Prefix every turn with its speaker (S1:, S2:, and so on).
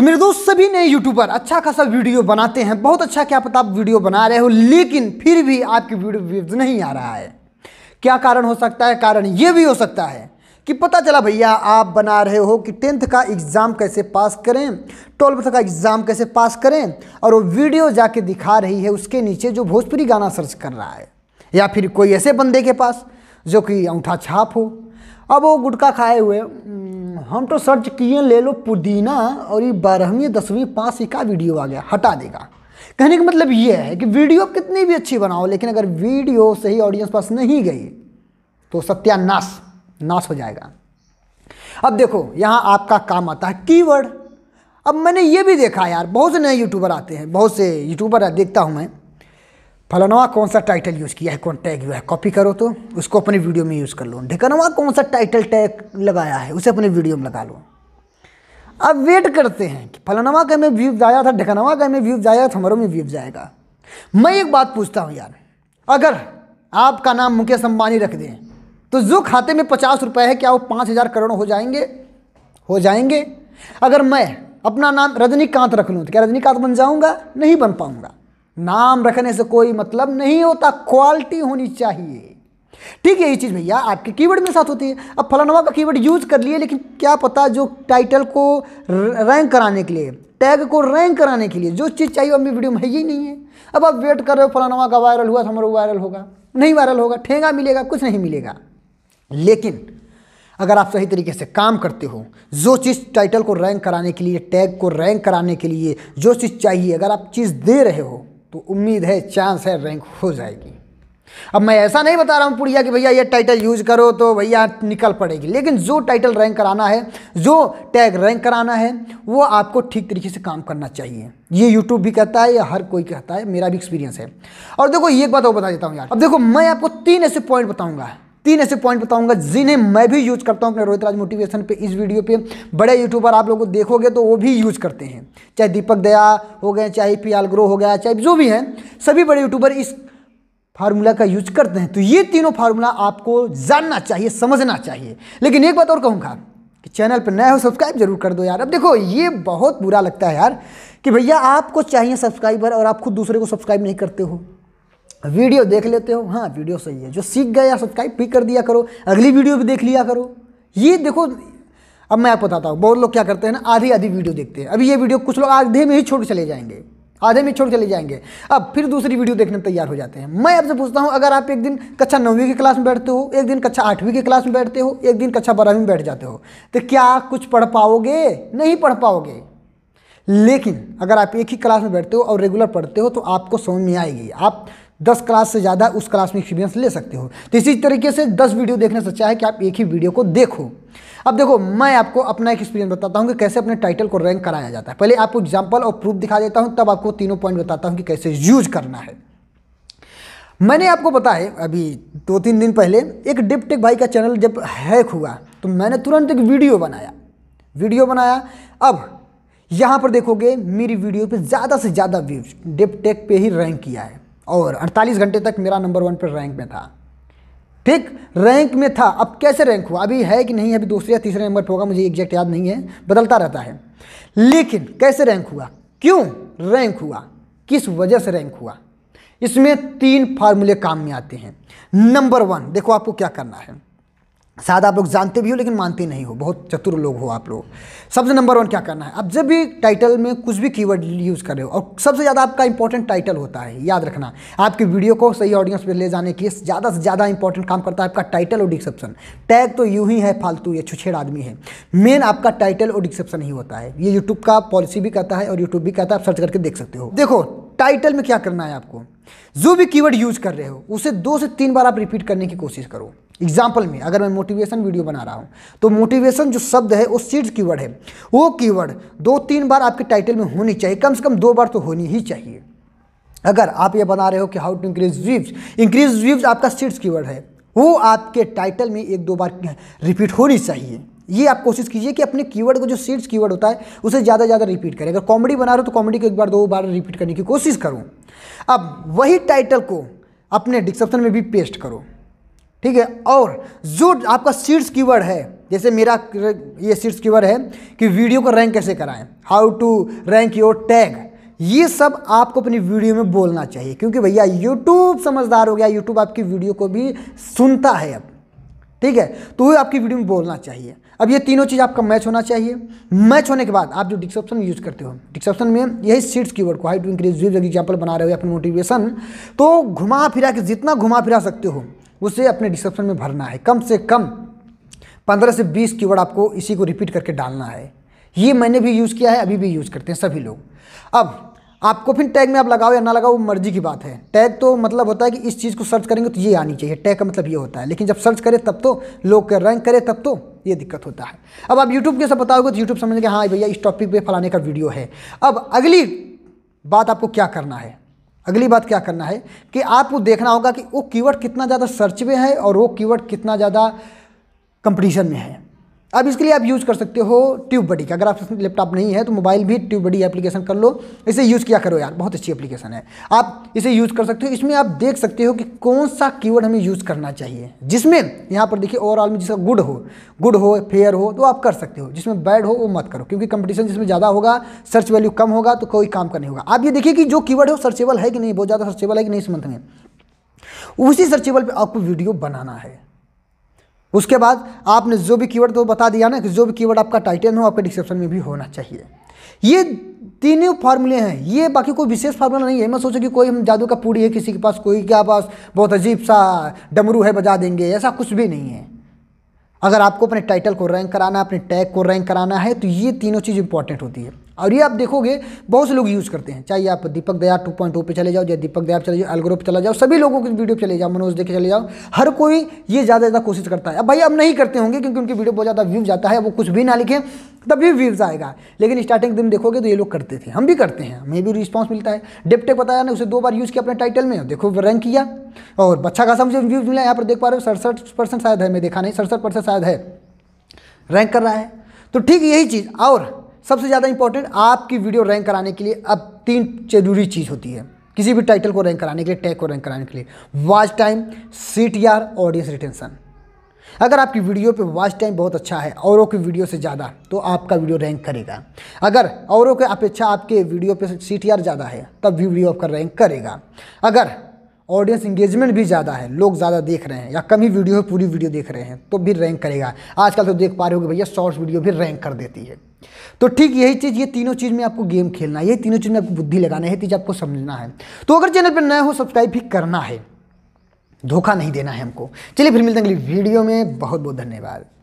S1: तो मेरे दोस्त सभी नए यूट्यूबर अच्छा खासा वीडियो बनाते हैं बहुत अच्छा क्या पता आप वीडियो बना रहे हो लेकिन फिर भी आपकी वीडियो व्यूज नहीं आ रहा है क्या कारण हो सकता है कारण ये भी हो सकता है कि पता चला भैया आप बना रहे हो कि टेंथ का एग्ज़ाम कैसे पास करें ट्वेल्थ का एग्ज़ाम कैसे पास करें और वो वीडियो जाके दिखा रही है उसके नीचे जो भोजपुरी गाना सर्च कर रहा है या फिर कोई ऐसे बंदे के पास जो कि अंगूठा छाप हो अब वो गुटखा खाए हुए हम तो सर्च किए ले लो पुदीना और ये बारहवीं दसवीं पास ही का वीडियो आ गया हटा देगा कहने का मतलब ये है कि वीडियो कितनी भी अच्छी बनाओ लेकिन अगर वीडियो सही ऑडियंस पास नहीं गई तो सत्यानाश नाश हो जाएगा अब देखो यहाँ आपका काम आता है कीवर्ड अब मैंने ये भी देखा यार बहुत से नए यूट्यूबर आते हैं बहुत से यूट्यूबर देखता हूँ मैं फलानवा कौन सा टाइटल यूज़ किया है कौन टैग हुआ है कॉपी करो तो उसको अपने वीडियो में यूज़ कर लो ढिकनवा कौन सा टाइटल टैग लगाया है उसे अपने वीडियो में लगा लो अब वेट करते हैं कि फलानवा का हमें व्यूज आया था ढिकनवा का हमें व्यूज आया था हमारों में व्यूज आएगा मैं एक बात पूछता हूँ यार अगर आपका नाम मुकेश अंबानी रख दें तो जो खाते में पचास रुपये है क्या वो पाँच हज़ार करोड़ हो जाएंगे हो जाएंगे अगर मैं अपना नाम रजनीकांत रख लूँ तो क्या रजनीकांत बन जाऊँगा नहीं बन पाऊँगा नाम रखने से कोई मतलब नहीं होता क्वालिटी होनी चाहिए ठीक है ये चीज़ भैया आपके कीवर्ड में साथ होती है अब फलानवा का कीवर्ड यूज़ कर लिए लेकिन क्या पता जो टाइटल को रैंक कराने के लिए टैग को रैंक कराने के लिए जो चीज़ चाहिए अभी वीडियो में है ही नहीं है अब आप वेट कर रहे हो फलानवा का वायरल हुआ तो हमारा वायरल होगा नहीं वायरल होगा ठेंगा मिलेगा कुछ नहीं मिलेगा लेकिन अगर आप सही तरीके से काम करते हो जो चीज़ टाइटल को रैंक कराने के लिए टैग को रैंक कराने के लिए जो चीज़ चाहिए अगर आप चीज़ दे रहे हो तो उम्मीद है चांस है रैंक हो जाएगी अब मैं ऐसा नहीं बता रहा हूँ पुड़िया कि भैया ये टाइटल यूज करो तो भैया निकल पड़ेगी लेकिन जो टाइटल रैंक कराना है जो टैग रैंक कराना है वो आपको ठीक तरीके से काम करना चाहिए ये यूट्यूब भी कहता है या हर कोई कहता है मेरा भी एक्सपीरियंस है और देखो ये एक बात और बता देता हूँ यार अब देखो मैं आपको तीन ऐसे पॉइंट बताऊँगा तीन ऐसे पॉइंट बताऊंगा जिन्हें मैं भी यूज करता हूँ अपने रोहित राज मोटिवेशन पे इस वीडियो पे बड़े यूट्यूबर आप लोग को देखोगे तो वो भी यूज करते हैं चाहे दीपक दया हो गए चाहे पियाल ग्रो हो गया चाहे जो भी हैं सभी बड़े यूट्यूबर इस फार्मूला का यूज करते हैं तो ये तीनों फार्मूला आपको जानना चाहिए समझना चाहिए लेकिन एक बात और कहूँगा कि चैनल पर नया हो सब्सक्राइब जरूर कर दो यार अब देखो ये बहुत बुरा लगता है यार कि भैया आपको चाहिए सब्सक्राइबर और आप खुद दूसरे को सब्सक्राइब नहीं करते हो वीडियो देख लेते हो हाँ वीडियो सही है जो सीख गए या सब्सक्राइब भी कर दिया करो अगली वीडियो भी देख लिया करो ये देखो अब मैं आपको बताता हूँ बहुत लोग क्या करते हैं ना आधी आधी वीडियो देखते हैं अभी ये वीडियो कुछ लोग आधे में ही छोड़ चले जाएंगे आधे में छोड़ चले जाएंगे अब फिर दूसरी वीडियो देखने तैयार हो जाते हैं मैं आपसे पूछता हूँ अगर आप एक दिन कक्षा नौवीं की क्लास में बैठते हो एक दिन कक्षा आठवीं की क्लास में बैठते हो एक दिन कक्षा बारहवीं में बैठ जाते हो तो क्या कुछ पढ़ पाओगे नहीं पढ़ पाओगे लेकिन अगर आप एक ही क्लास में बैठते हो और रेगुलर पढ़ते हो तो आपको समझ में आएगी आप दस क्लास से ज़्यादा उस क्लास में एक्सपीरियंस ले सकते हो तो इसी तरीके से दस वीडियो देखने से अच्छा है कि आप एक ही वीडियो को देखो अब देखो मैं आपको अपना एक एक्सपीरियंस बताता हूँ कि कैसे अपने टाइटल को रैंक कराया जाता है पहले आपको एग्जाम्पल और प्रूफ दिखा देता हूँ तब आपको तीनों पॉइंट बताता हूँ कि कैसे यूज करना है मैंने आपको बताया अभी दो तीन दिन पहले एक डिपटेक भाई का चैनल जब हैक हुआ तो मैंने तुरंत एक वीडियो बनाया वीडियो बनाया अब यहाँ पर देखोगे मेरी वीडियो पे ज़्यादा से ज़्यादा व्यूज डिपटेक पे ही रैंक किया है और 48 घंटे तक मेरा नंबर वन पर रैंक में था ठीक रैंक में था अब कैसे रैंक हुआ अभी है कि नहीं अभी दूसरे या तीसरे नंबर पर होगा मुझे एग्जैक्ट याद नहीं है बदलता रहता है लेकिन कैसे रैंक हुआ क्यों रैंक हुआ किस वजह से रैंक हुआ इसमें तीन फार्मूले काम में आते हैं नंबर वन देखो आपको क्या करना है शायद आप लोग जानते भी हो लेकिन मानते नहीं हो बहुत चतुर लोग हो आप लोग सबसे नंबर वन क्या करना है आप जब भी टाइटल में कुछ भी कीवर्ड यूज़ कर रहे हो और सबसे ज़्यादा आपका इंपॉर्टेंट टाइटल होता है याद रखना आपकी वीडियो को सही ऑडियंस पर ले जाने के लिए ज़्यादा से ज़्यादा इंपॉर्टेंट काम करता है आपका टाइटल और डिस्क्रिप्शन टैग तो यूँ ही है फालतू या छुछेड़ आदमी है मेन आपका टाइटल और डिस्क्रिप्शन ही होता है ये यूट्यूब का पॉलिसी भी कहता है और यूट्यूब भी कहता है आप सर्च करके देख सकते हो देखो टाइटल में क्या करना है आपको जो भी कीवर्ड यूज कर रहे हो उसे दो से तीन बार आप रिपीट करने की कोशिश करो एग्जाम्पल में अगर मैं मोटिवेशन वीडियो बना रहा हूँ तो मोटिवेशन जो शब्द है वो सीड्स कीवर्ड है वो कीवर्ड दो तीन बार आपके टाइटल में होनी चाहिए कम से कम दो बार तो होनी ही चाहिए अगर आप ये बना रहे हो कि how to increase views increase views आपका सीड्स कीवर्ड है वो आपके टाइटल में एक दो बार रिपीट होनी चाहिए ये आप कोशिश कीजिए कि अपने कीवर्ड को जो सीड्स कीवर्ड होता है उसे ज़्यादा ज़्यादा रिपीट करें अगर कॉमेडी बना रहे हो तो कॉमेडी को एक बार दो बार रिपीट करने की कोशिश करो अब वही टाइटल को अपने डिस्क्रिप्शन में भी पेस्ट करो ठीक है और जो आपका सीड्स कीवर्ड है जैसे मेरा ये सीड्स कीवर्ड है कि वीडियो को रैंक कैसे कराएं how to rank your tag ये सब आपको अपनी वीडियो में बोलना चाहिए क्योंकि भैया यूट्यूब समझदार हो गया यूट्यूब आपकी वीडियो को भी सुनता है अब ठीक है तो वो आपकी वीडियो में बोलना चाहिए अब ये तीनों चीज़ आपका मैच होना चाहिए मैच होने के बाद आप जो डिस्क्रिप्शन यूज़ करते हो डिस्क्रिप्शन में यही सीट्स कीवर्ड को how to increase views example बना रहे हो अपने मोटिवेशन तो घुमा फिरा के जितना घुमा फिरा सकते हो उसे अपने डिस्क्रिप्शन में भरना है कम से कम पंद्रह से बीस की आपको इसी को रिपीट करके डालना है ये मैंने भी यूज़ किया है अभी भी यूज़ करते हैं सभी लोग अब आपको फिर टैग में आप लगाओ या ना लगाओ मर्जी की बात है टैग तो मतलब होता है कि इस चीज़ को सर्च करेंगे तो ये आनी चाहिए टैग का मतलब ये होता है लेकिन जब सर्च करें तब तो लोग रैंक करें तब तो ये दिक्कत होता है अब आप यूट्यूब के बताओगे तो यूट्यूब समझेंगे हाँ भैया इस टॉपिक पे फलाने का वीडियो है अब अगली बात आपको क्या करना है अगली बात क्या करना है कि आपको देखना होगा कि वो कीवर्ड कितना ज़्यादा सर्च में है और वो कीवर्ड कितना ज़्यादा कंपटीशन में है अब इसके लिए आप यूज़ कर सकते हो ट्यूब बडी का अगर आप लैपटॉप नहीं है तो मोबाइल भी ट्यूब बडी एप्लीकेशन कर लो इसे यूज़ किया करो यार बहुत अच्छी एप्लीकेशन है आप इसे यूज़ कर सकते हो इसमें आप देख सकते हो कि कौन सा कीवर्ड हमें यूज़ करना चाहिए जिसमें यहाँ पर देखिए ओवरऑल में जिसका गुड हो गुड हो फेयर हो तो आप कर सकते हो जिसमें बैड हो वो मत करो क्योंकि कंपटीशन जिसमें ज़्यादा होगा सर्च वैल्यू कम होगा तो कोई काम का नहीं होगा आप ये देखिए कि जो कीवर्ड है वो सर्चेबल है कि नहीं बहुत ज़्यादा सर्चेबल है कि नहीं इस मंथ में उसी सर्चेबल पर आपको वीडियो बनाना है उसके बाद आपने जो भी कीवर्ड तो बता दिया ना कि जो भी कीवर्ड आपका टाइटल हो आपके डिस्क्रिप्शन में भी होना चाहिए ये तीनों फार्मूले हैं ये बाकी कोई विशेष फार्मूला नहीं है मैं सोचा कि कोई हम जादू का पूड़ी है किसी के पास कोई क्या पास बहुत अजीब सा डमरू है बजा देंगे ऐसा कुछ भी नहीं है अगर आपको अपने टाइटल को रैंक कराना है अपने टैग को रैंक कराना है तो ये तीनों चीज़ इंपॉर्टेंट होती है और ये आप देखोगे बहुत से लोग यूज़ करते हैं चाहे आप दीपक दया टू पॉइंट पे चले जाओ या दीपक दया चले जाओ एलग्रो पे चले जाओ सभी लोगों की वीडियो चले जाओ मनोज देखे चले जाओ हर कोई ये ज़्यादा ज़्यादा कोशिश करता है अब भाई अब नहीं करते होंगे क्योंकि उनकी वीडियो बहुत ज़्यादा व्यूज जाता है वो कुछ भी ना लिखें तब भी व्यूज आएगा लेकिन स्टार्टिंग दिन देखोगे तो ये लोग करते थे हम भी करते हैं हमें भी रिस्पॉन्स मिलता है डेपटेक बताया ना उसे दो बार यूज़ किया अपने टाइटल में देखो रैंक किया और अच्छा खासा मुझे व्यूज मिला यहाँ पर देख पा रहे हो सड़सठ परसेंट शायद है मैं देखा नहीं सड़सठ परसेंट शायद है रैंक कर रहा है तो ठीक यही चीज़ और सबसे ज़्यादा इंपॉर्टेंट आपकी वीडियो रैंक कराने के लिए अब तीन जरूरी चीज़ होती है किसी भी टाइटल को रैंक कराने के लिए टैग को रैंक कराने के लिए watch time C T R audience retention अगर आपकी वीडियो पे वॉच टाइम बहुत अच्छा है औरों की वीडियो से ज़्यादा तो आपका वीडियो रैंक करेगा अगर औरों के अपेक्षा अच्छा, आपके वीडियो पे सी टी आर ज़्यादा है तब भी वीडियो आपका रैंक करेगा अगर ऑडियंस इंगेजमेंट भी ज़्यादा है लोग ज़्यादा देख रहे हैं या कम ही वीडियो है पूरी वीडियो देख रहे हैं तो भी रैंक करेगा आजकल तो देख पा रहे हो भैया शॉर्ट्स वीडियो भी रैंक कर देती है तो ठीक यही चीज़ ये तीनों चीज़ में आपको गेम खेलना है ये तीनों चीज़ में आपको बुद्धि लगाना है चीज़ आपको समझना है तो अगर चैनल पर नया हो सब्सक्राइब भी करना है धोखा नहीं देना है हमको चलिए फिर मिलते हैं अगली वीडियो में बहुत बहुत धन्यवाद